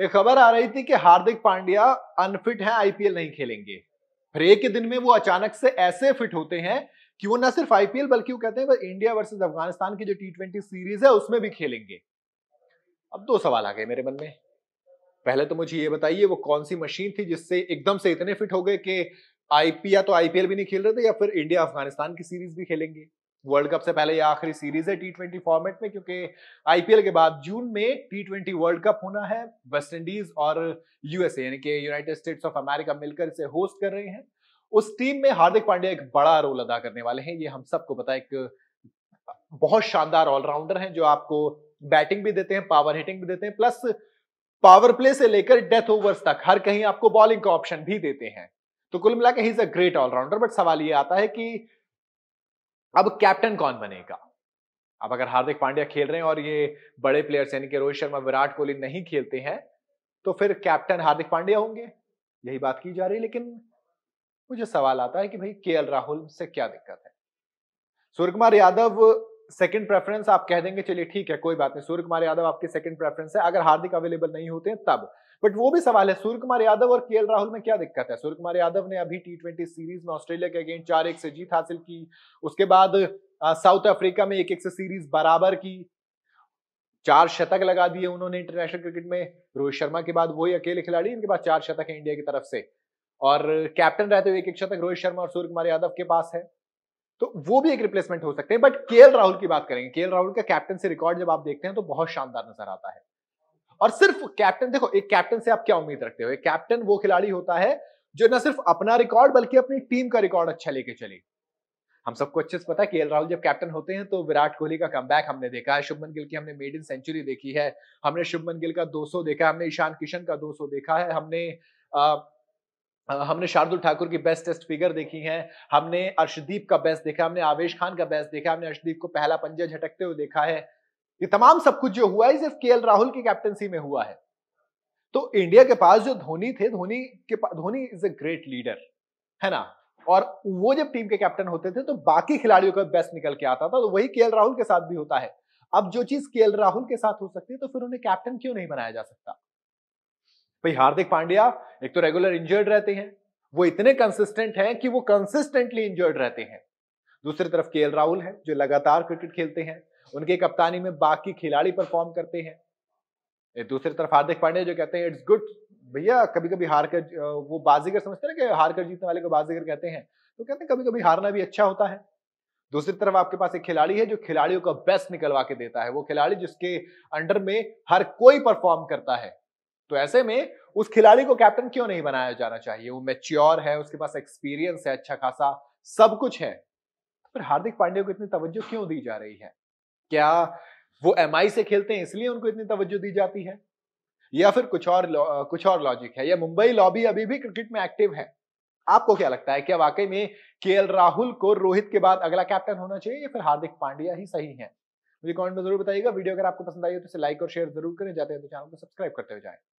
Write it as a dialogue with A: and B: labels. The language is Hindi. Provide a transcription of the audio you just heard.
A: एक खबर आ रही थी कि हार्दिक पांड्या अनफिट हैं आईपीएल नहीं खेलेंगे फिर एक दिन में वो अचानक से ऐसे फिट होते हैं कि वो ना सिर्फ आईपीएल बल्कि वो कहते हैं इंडिया वर्सेस अफगानिस्तान की जो टी ट्वेंटी सीरीज है उसमें भी खेलेंगे अब दो सवाल आ गए मेरे मन में पहले तो मुझे ये बताइए वो कौन सी मशीन थी जिससे एकदम से इतने फिट हो गए कि आईपीएल तो आईपीएल भी नहीं खेल रहे थे या फिर इंडिया अफगानिस्तान की सीरीज भी खेलेंगे वर्ल्ड कप से पहले ये आखिरी सीरीज है टी ट्वेंटी फॉर्मेट में क्योंकि आईपीएल के बाद जून में टी ट्वेंटी वर्ल्ड कप होना है वेस्ट इंडीज और यूएसए यानी कि यूनाइटेड स्टेट्स ऑफ अमेरिका मिलकर इसे होस्ट कर रहे हैं उस टीम में हार्दिक पांड्या एक बड़ा रोल अदा करने वाले हैं ये हम सबको पता एक बहुत शानदार ऑलराउंडर हैं जो आपको बैटिंग भी देते हैं पावर हिटिंग भी देते हैं प्लस पावर प्ले से लेकर डेथ ओवर्स तक हर कहीं आपको बॉलिंग का ऑप्शन भी देते हैं तो कुल मिला के he is a great allrounder but सवाल ये आता है कि अब कैप्टन कौन बनेगा अब अगर हार्दिक पांड्या खेल रहे हैं और ये बड़े प्लेयर्स यानी कि रोहित शर्मा विराट कोहली नहीं खेलते हैं तो फिर कैप्टन हार्दिक पांड्या होंगे यही बात की जा रही है लेकिन मुझे सवाल आता है कि भाई के राहुल से क्या दिक्कत है सूर्य कुमार यादव सेकंड प्रेफरेंस आप कह देंगे चलिए ठीक है कोई बात नहीं सूर्य कुमार यादव आपकी सेकंड प्रेफरेंस है अगर हार्दिक अवेलेबल नहीं होते हैं तब बट वो भी सवाल है सूर्य कुमार यादव और के राहुल में क्या दिक्कत है सूर्य कुमार यादव ने अभी टी ट्वेंटी सीरीज में ऑस्ट्रेलिया के अगेंस्ट चार एक से जीत हासिल की उसके बाद साउथ अफ्रीका में एक एक से सीरीज बराबर की चार शतक लगा दिए उन्होंने इंटरनेशनल क्रिकेट में रोहित शर्मा के बाद वही अकेले खिलाड़ी इनके पास चार शतक है इंडिया की तरफ से और कैप्टन रहते हुए एक एक शतक रोहित शर्मा और सूर्य कुमार यादव के पास है तो वो भी एक रिप्लेसमेंट हो सकते हैं बट के राहुल की बात करेंगे के राहुल का कैप्टन से रिकॉर्ड जब आप देखते हैं तो बहुत शानदार नजर आता है और सिर्फ कैप्टन देखो एक कैप्टन से आप क्या उम्मीद रखते हो एक कैप्टन वो खिलाड़ी होता है जो ना सिर्फ अपना रिकॉर्ड बल्कि अपनी टीम का रिकॉर्ड अच्छा लेके चले हम सबको अच्छे से पता है के राहुल जब कैप्टन होते हैं तो विराट कोहली का कम हमने देखा है शुभमन गिल की हमने मेड इन सेंचुरी देखी है हमने शुभमन गिल का 200 देखा है हमने ईशान किशन का 200 देखा है हमने हमने शार्दुल ठाकुर की बेस्ट टेस्ट फिगर देखी है हमने अर्शदीप का बेस्ट देखा हमने आवेश खान का बेस्ट देखा हमने अर्शदीप को पहला पंजा झटकते हुए देखा है ये तमाम सब कुछ जो हुआ है सिर्फ के राहुल की कैप्टनसी में हुआ है तो इंडिया के पास जो धोनी थे धोनी के Dhoni is a great leader है ना और वो जब टीम के कैप्टन होते थे तो बाकी खिलाड़ियों का बेस्ट निकल के आता था तो वही के राहुल के साथ भी होता है अब जो चीज के राहुल के साथ हो सकती है तो फिर उन्हें कैप्टन क्यों नहीं बनाया जा सकता भाई हार्दिक पांड्या एक तो रेगुलर इंजर्ड रहते हैं वो इतने कंसिस्टेंट हैं कि वो कंसिस्टेंटली इंजर्ड रहते हैं दूसरी तरफ के राहुल हैं जो लगातार क्रिकेट खेलते हैं उनके कप्तानी में बाकी खिलाड़ी परफॉर्म करते हैं दूसरी तरफ हार्दिक पांड्या जो कहते हैं इट्स गुड भैया कभी कभी हार कर वो बाजीगर समझते ना कि हार कर जीतने वाले को बाजीगर कहते हैं तो कहते हैं कभी कभी हारना भी अच्छा होता है दूसरी तरफ आपके पास एक खिलाड़ी है जो खिलाड़ियों का बेस्ट निकलवा के देता है वो खिलाड़ी जिसके अंडर में हर कोई परफॉर्म करता है तो ऐसे में उस खिलाड़ी को कैप्टन क्यों नहीं बनाया जाना चाहिए वो मेच्योर है उसके पास एक्सपीरियंस है अच्छा खासा सब कुछ है तो फिर हार्दिक पांड्या को इतनी तवज्जो क्यों दी जा रही है क्या वो एम से खेलते हैं इसलिए उनको इतनी तवज्जो दी जाती है या फिर कुछ और कुछ और लॉजिक है या मुंबई लॉबी अभी भी क्रिकेट में एक्टिव है आपको क्या लगता है क्या वाकई में के राहुल को रोहित के बाद अगला कैप्टन होना चाहिए या फिर हार्दिक पांड्या ही सही है मुझे कमेंट में जरूर बताइएगा वीडियो अगर आपको पसंद आई हो तो इसे लाइक और शेयर जरूर करें जाते हैं तो चैनल को सब्सक्राइब करते हुए जाएं